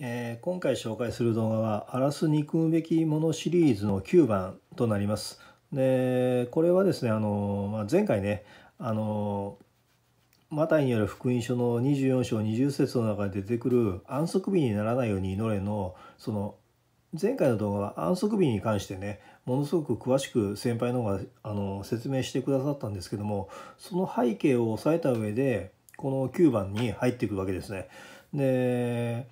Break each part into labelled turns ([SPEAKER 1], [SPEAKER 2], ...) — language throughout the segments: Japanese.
[SPEAKER 1] えー、今回紹介する動画は「荒らす憎むべきもの」シリーズの9番となります。でこれはですねあの、まあ、前回ねあのマタイによる福音書の24章20節の中で出てくる「安息日にならないように祈れの」その前回の動画は安息日に関してねものすごく詳しく先輩の方があの説明してくださったんですけどもその背景を押さえた上でこの9番に入っていくわけですね。で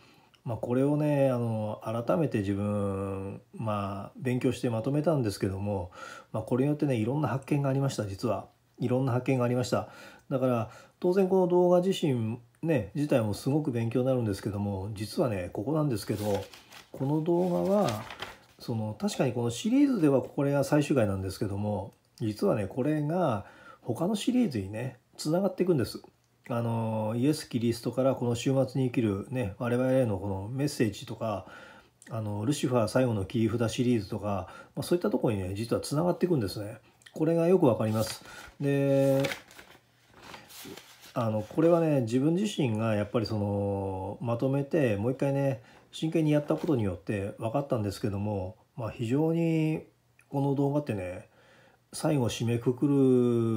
[SPEAKER 1] まあ、これをねあの改めて自分、まあ、勉強してまとめたんですけども、まあ、これによってねいろんな発見がありました実はいろんな発見がありましただから当然この動画自身ね自体もすごく勉強になるんですけども実はねここなんですけどこの動画はその確かにこのシリーズではこれが最終回なんですけども実はねこれが他のシリーズにねつながっていくんですあのイエス・キリストからこの週末に生きる、ね、我々へのこのメッセージとかあのルシファー最後の切り札シリーズとか、まあ、そういったとこにね実はつながっていくんですね。これがよくわかります。であのこれはね自分自身がやっぱりそのまとめてもう一回ね真剣にやったことによって分かったんですけども、まあ、非常にこの動画ってね最後締めくく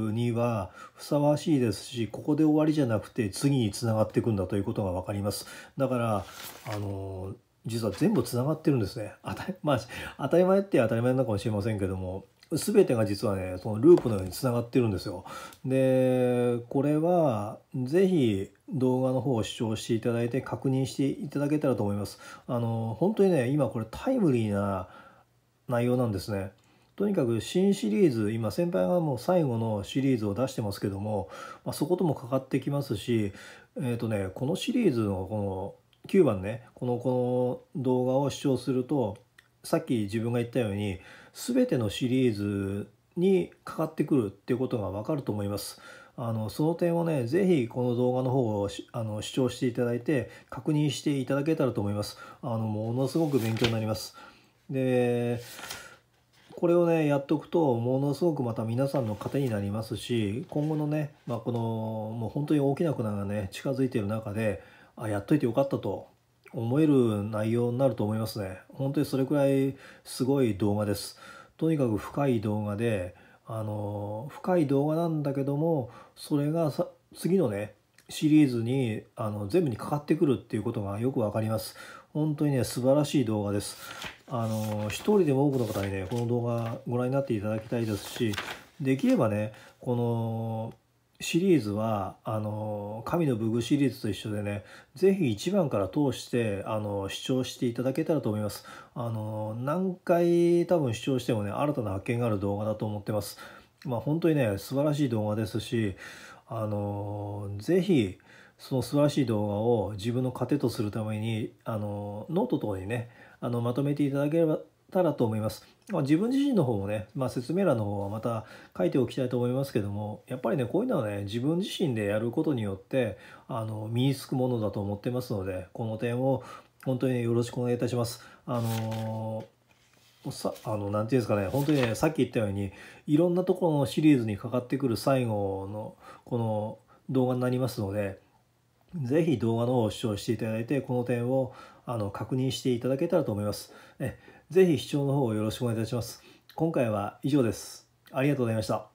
[SPEAKER 1] るにはふさわしいですしここで終わりじゃなくて次につながっていくんだということが分かりますだからあの実は全部つながってるんですね当た, まあ、当たり前って当たり前なのかもしれませんけども全てが実はねそのループのようにつながってるんですよでこれは是非動画の方を視聴していただいて確認していただけたらと思いますあの本当にね今これタイムリーな内容なんですねとにかく新シリーズ今先輩がもう最後のシリーズを出してますけども、まあ、そこともかかってきますし、えーとね、このシリーズのこの9番ねこのこの動画を視聴するとさっき自分が言ったように全てのシリーズにかかってくるっていうことが分かると思います。あのその点をね、是非この動画の方をあの視聴していただいて、確認していただけたらと思います。あのものすごく勉強になります。で、これをねやっとくとものすごくまた皆さんの糧になりますし今後のね、まあ、このもう本当に大きな粉がね近づいている中であやっといてよかったと思える内容になると思いますね本当にそれくらいすごい動画ですとにかく深い動画であの深い動画なんだけどもそれがさ次のねシリーズにあの全部にかかってくるっていうことがよくわかります本当にね素晴らしい動画ですあの一人でも多くの方にねこの動画ご覧になっていただきたいですしできればねこのシリーズはあの神のブグシリーズと一緒でね是非1番から通してあの視聴していただけたらと思いますあの何回多分視聴してもね新たな発見がある動画だと思ってますまあ本当にね素晴らしい動画ですしあの是非その素晴らしい動画を自分の糧とするためにあのノート等にねあのまとめていただければたらと思います。まあ、自分自身の方もね、まあ、説明欄の方はまた書いておきたいと思いますけども、やっぱりね、こういうのはね、自分自身でやることによって、あの、身につくものだと思ってますので、この点を本当によろしくお願いいたします。あのー、さあの何て言うんですかね本当にねさっき言ったようにいろんなところのシリーズにかかってくる最後のこの動画になりますのでぜひ動画の方を視聴していただいて、この点をあの確認していただけたらと思います。えぜひ視聴の方をよろしくお願いいたします。今回は以上です。ありがとうございました。